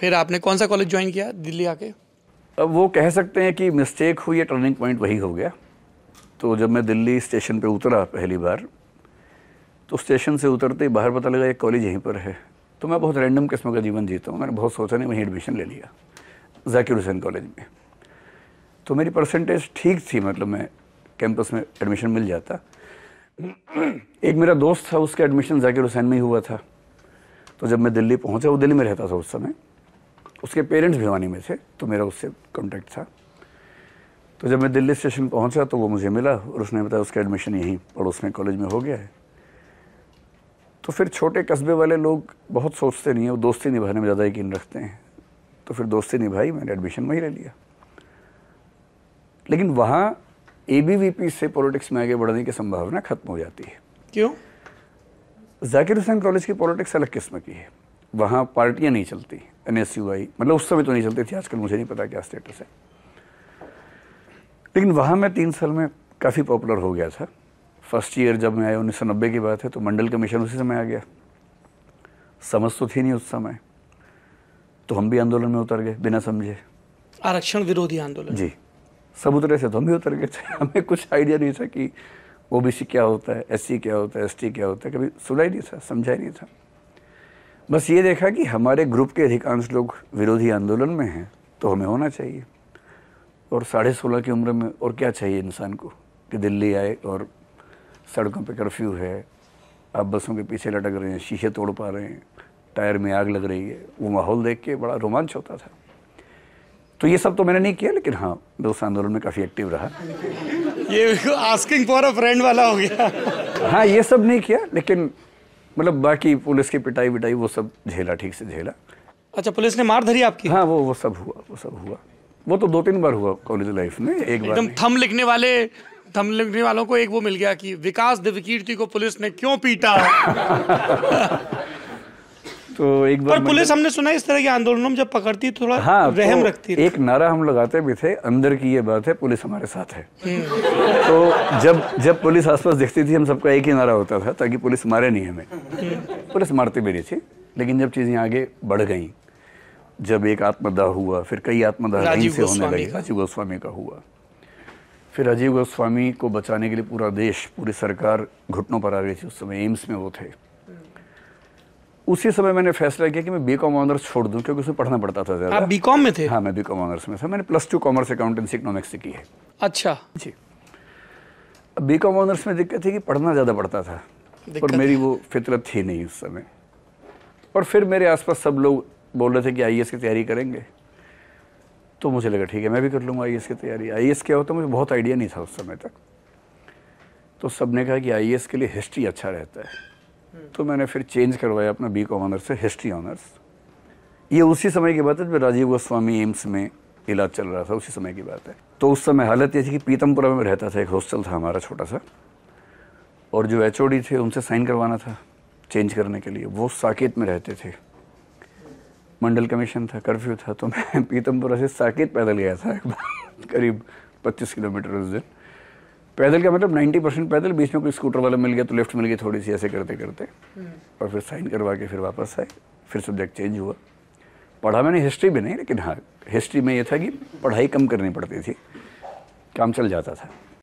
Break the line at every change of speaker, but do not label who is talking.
फिर आपने कौन सा कॉलेज ज्वाइन किया दिल्ली आके अब वो कह सकते हैं कि मिस्टेक हुई है टर्निंग पॉइंट वही हो गया तो जब मैं दिल्ली स्टेशन पे उतरा पहली बार तो स्टेशन से उतरते ही बाहर पता लगा एक कॉलेज यहीं पर है तो मैं बहुत रैंडम किस्म का जीवन जीता हूँ मैंने बहुत सोचा नहीं वहीं एडमिशन ले लिया जाकिर हुसैन कॉलेज में तो मेरी परसेंटेज ठीक थी मतलब मैं कैंपस में एडमिशन मिल जाता एक मेरा दोस्त था उसका एडमिशन जाकिर हुसैन में ही हुआ था तो जब मैं दिल्ली पहुंचा वो दिल्ली में रहता था उस समय उसके पेरेंट्स भिवानी में थे तो मेरा उससे कॉन्टैक्ट था तो जब मैं दिल्ली स्टेशन पहुंचा तो वो मुझे मिला और उसने बताया उसका एडमिशन यहीं पड़ोस में कॉलेज में हो गया है तो फिर छोटे कस्बे वाले लोग बहुत सोचते नहीं हैं वो दोस्ती निभाने में ज़्यादा यकीन रखते हैं तो फिर दोस्ती निभाई मैंने एडमिशन वहीं ले लिया लेकिन वहाँ ए से पॉलिटिक्स में आगे बढ़ने की संभावना खत्म हो जाती है क्यों जाकिर हुसैन कॉलेज की पॉलिटिक्स अलग किस्म की है वहाँ पार्टियाँ नहीं चलती एन एस यू आई मतलब उस समय तो नहीं चलते थे आजकल मुझे नहीं पता क्या स्टेटस है लेकिन वहाँ मैं तीन साल में काफ़ी पॉपुलर हो गया था फर्स्ट ईयर जब मैं आया उन्नीस सौ नब्बे की बात है तो मंडल कमीशन उसी समय आ गया समझ तो थी नहीं उस समय तो हम भी आंदोलन में उतर गए बिना समझे आरक्षण विरोधी आंदोलन जी सब उतरे से तो हम भी उतर गए थे हमें कुछ आइडिया नहीं था कि ओ क्या होता है एस क्या होता है एस क्या होता है कभी सुना ही नहीं था समझा ही नहीं था बस ये देखा कि हमारे ग्रुप के अधिकांश लोग विरोधी आंदोलन में हैं तो हमें होना चाहिए और साढ़े सोलह की उम्र में और क्या चाहिए इंसान को कि दिल्ली आए और सड़कों पे कर्फ्यू है आप बसों के पीछे लटक रहे हैं शीशे तोड़ पा रहे हैं टायर में आग लग रही है वो माहौल देख के बड़ा रोमांच होता था तो ये सब तो मैंने नहीं किया लेकिन हाँ मैं उस आंदोलन में काफ़ी एक्टिव रहा ये आस्किंग फॉर अ फ्रेंड वाला हो गया हाँ ये सब नहीं किया लेकिन मतलब बाकी पुलिस की पिटाई विटाई वो सब झेला ठीक से झेला अच्छा पुलिस ने मार धरी आपकी हाँ वो वो सब हुआ वो सब हुआ वो तो दो तीन बार हुआ कॉलेज लाइफ में एक बार एकदम थम लिखने वाले थम लिखने वालों को एक वो मिल गया कि विकास देवकीर्ति को पुलिस ने क्यों पीटा तो एक बार पुलिस हमने सुना इस तरह के आंदोलनों में जब पकड़ती थोड़ा हाँ, तो रहम तो रखती एक नारा हम लगाते भी थे अंदर की ये बात है पुलिस हमारे साथ है हम्म। तो जब जब पुलिस आसपास देखती थी हम सबका एक ही नारा होता था ताकि पुलिस मारे नहीं हमें हम्म। पुलिस मारती भी नहीं थी लेकिन जब चीज़ें आगे बढ़ गई जब एक आत्मदाह हुआ फिर कई आत्मदाह से होने लगे राजीव गोस्वामी का हुआ फिर राजीव गोस्वामी को बचाने के लिए पूरा देश पूरी सरकार घुटनों पर आ गई थी उस समय एम्स में वो थे उसी समय मैंने फैसला किया कि मैं बीकॉम ऑनर्स छोड़ दूं क्योंकि उसमें पढ़ना पड़ता था ज़्यादा आप बीकॉम में थे हाँ मैं बीकॉम ऑनर्स में था मैंने plus two commerce accountancy economics से की है अच्छा जी बी कॉम ऑनर्स में दिक्कत थी कि पढ़ना ज़्यादा पड़ता था और मेरी वो फितरत थी नहीं उस समय और फिर मेरे आसपास सब लोग बोल रहे थे कि आई e की तैयारी करेंगे तो मुझे लगा ठीक है मैं भी कर लूँगा आई e की तैयारी आई e क्या होता मुझे बहुत आइडिया नहीं था उस समय तक तो सब ने कहा कि आई के लिए हिस्ट्री अच्छा रहता है तो मैंने फिर चेंज करवाया अपना बी कॉम ऑनर्स से हिस्ट्री ऑनर्स ये उसी समय की बात है जब राजीव गोस्वामी एम्स में इलाज चल रहा था उसी समय की बात है तो उस समय हालत ये थी कि पीतमपुरा में रहता था एक हॉस्टल था हमारा छोटा सा और जो एच थे उनसे साइन करवाना था चेंज करने के लिए वो साकेत में रहते थे मंडल कमीशन था कर्फ्यू था तो मैं पीतमपुरा से साकेत पैदल गया था करीब पच्चीस किलोमीटर उस दिन पैदल का मतलब 90 परसेंट पैदल बीच में कोई स्कूटर वाला मिल गया तो लेफ्ट मिल गई थोड़ी सी ऐसे करते करते हम्म। और फिर साइन करवा के फिर वापस आए फिर सब्जेक्ट चेंज हुआ पढ़ा मैंने हिस्ट्री भी नहीं लेकिन हाँ हिस्ट्री में ये था कि पढ़ाई कम करनी पड़ती थी काम चल जाता था